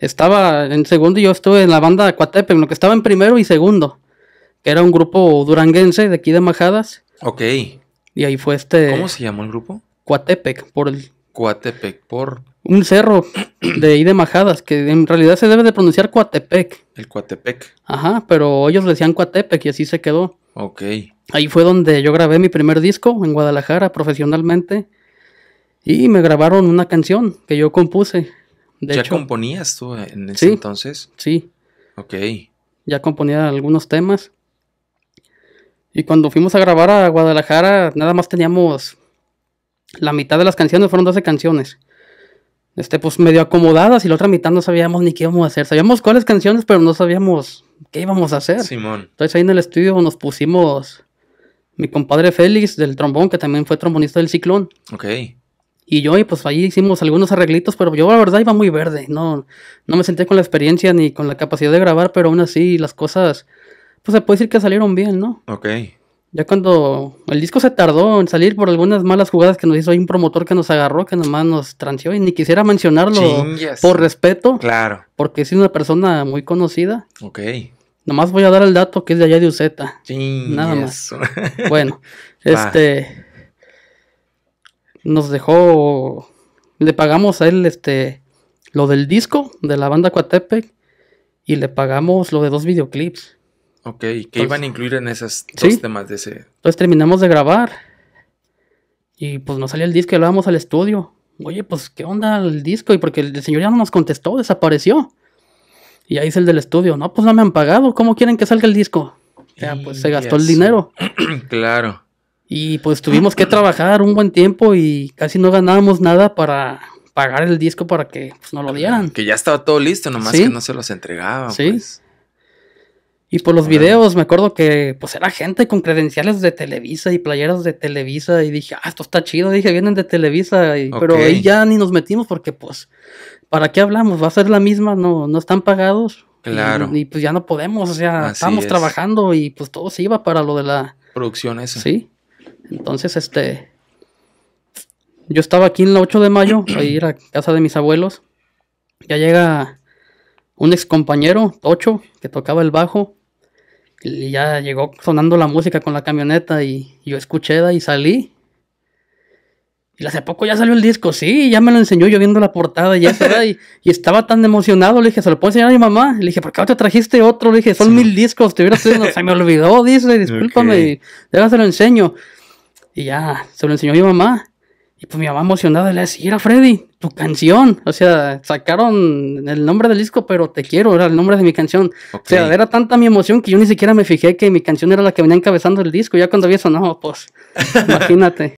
Estaba en segundo y yo estuve en la banda de lo que estaba en primero y segundo, que era un grupo duranguense de aquí de Majadas. Ok. Y ahí fue este... ¿Cómo se llamó el grupo? Cuatepec, por el... Cuatepec, por... Un cerro de ahí de Majadas, que en realidad se debe de pronunciar Cuatepec. El Cuatepec. Ajá, pero ellos decían Cuatepec y así se quedó. Ok. Ahí fue donde yo grabé mi primer disco en Guadalajara profesionalmente. Y me grabaron una canción que yo compuse. ¿Ya componías tú en ese entonces? Sí. Ok. Ya componía algunos temas. Y cuando fuimos a grabar a Guadalajara, nada más teníamos la mitad de las canciones, fueron 12 canciones. Este, pues medio acomodadas y la otra mitad no sabíamos ni qué íbamos a hacer. Sabíamos cuáles canciones, pero no sabíamos qué íbamos a hacer. Simón. Entonces ahí en el estudio nos pusimos mi compadre Félix del trombón, que también fue trombonista del ciclón. Ok y yo, y pues ahí hicimos algunos arreglitos, pero yo la verdad iba muy verde, no, no me senté con la experiencia ni con la capacidad de grabar, pero aún así las cosas, pues se puede decir que salieron bien, ¿no? Ok. Ya cuando el disco se tardó en salir por algunas malas jugadas que nos hizo un promotor que nos agarró, que nomás nos tranció, y ni quisiera mencionarlo por respeto. Claro. Porque es una persona muy conocida. Ok. Nomás voy a dar el dato que es de allá de Sí. Nada más. Bueno, este, nos dejó, le pagamos a él este, lo del disco de la banda Coatepec y le pagamos lo de dos videoclips. Ok, ¿qué iban a incluir en esos dos temas de ese? Entonces terminamos de grabar y pues nos salió el disco y lo vamos al estudio. Oye, pues, ¿qué onda el disco? Y porque el señor ya no nos contestó, desapareció. Y ahí es el del estudio, no, pues no me han pagado, ¿cómo quieren que salga el disco? Ya, pues se gastó el dinero. claro. Y pues tuvimos que trabajar un buen tiempo y casi no ganábamos nada para pagar el disco para que pues, no lo dieran. Que ya estaba todo listo, nomás que no se los entregaba. Sí. Pues. Y por pues, los videos, me acuerdo que pues era gente con credenciales de Televisa y playeras de Televisa. Y dije, ah, esto está chido. Dije, vienen de Televisa. Pero ahí ya ni nos metimos porque, pues, ¿para qué hablamos? Va a ser la misma, no, no están pagados. Claro. Y, pues ya no podemos. O sea, estábamos estamos trabajando y pues todo se iba para lo de la. Producción esa. Sí. Entonces, este, yo estaba aquí en la 8 de mayo a ir a casa de mis abuelos. Ya llega un ex compañero, Tocho, que tocaba el bajo. Y ya llegó sonando la música con la camioneta y, yo escuché y salí. Y hace poco ya salió el disco, sí, ya me lo enseñó yo viendo la portada y y, y, estaba tan emocionado, le dije, se lo puedo enseñar a mi mamá. Le dije, ¿por qué no te trajiste otro? Le dije, son mil discos, te se me olvidó, dice, disculpame, okay. se lo enseño. Y ya, se lo enseñó mi mamá. Y pues mi mamá emocionada le decía, era Freddy, tu canción. O sea, sacaron el nombre del disco, pero te quiero, era el nombre de mi canción. O sea, era tanta mi emoción que yo ni siquiera me fijé que mi canción era la que venía encabezando el disco. Ya cuando había sonado, pues, imagínate.